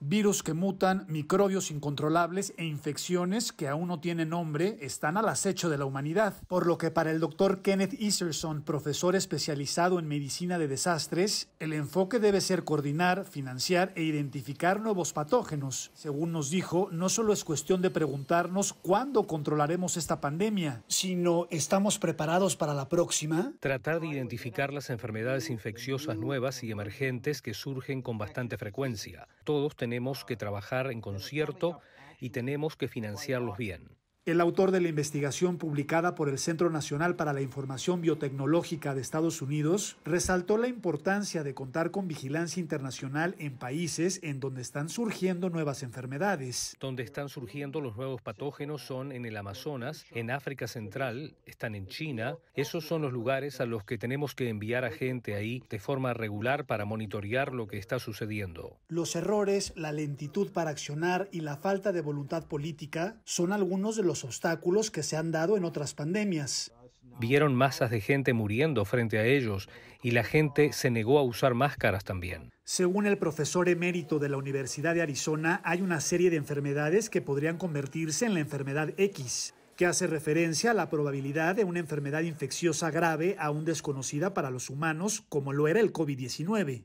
Virus que mutan, microbios incontrolables e infecciones que aún no tienen nombre están al acecho de la humanidad, por lo que para el doctor Kenneth Iserson, profesor especializado en medicina de desastres, el enfoque debe ser coordinar, financiar e identificar nuevos patógenos. Según nos dijo, no solo es cuestión de preguntarnos cuándo controlaremos esta pandemia, sino estamos preparados para la próxima. Tratar de identificar las enfermedades infecciosas nuevas y emergentes que surgen con bastante frecuencia. Todos tenemos tenemos que trabajar en concierto y tenemos que financiarlos bien. El autor de la investigación publicada por el Centro Nacional para la Información Biotecnológica de Estados Unidos resaltó la importancia de contar con vigilancia internacional en países en donde están surgiendo nuevas enfermedades. Donde están surgiendo los nuevos patógenos son en el Amazonas, en África Central, están en China. Esos son los lugares a los que tenemos que enviar a gente ahí de forma regular para monitorear lo que está sucediendo. Los errores, la lentitud para accionar y la falta de voluntad política son algunos de los obstáculos que se han dado en otras pandemias. Vieron masas de gente muriendo frente a ellos y la gente se negó a usar máscaras también. Según el profesor emérito de la Universidad de Arizona, hay una serie de enfermedades que podrían convertirse en la enfermedad X, que hace referencia a la probabilidad de una enfermedad infecciosa grave aún desconocida para los humanos, como lo era el COVID-19.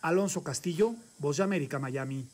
Alonso Castillo, Voz de América, Miami.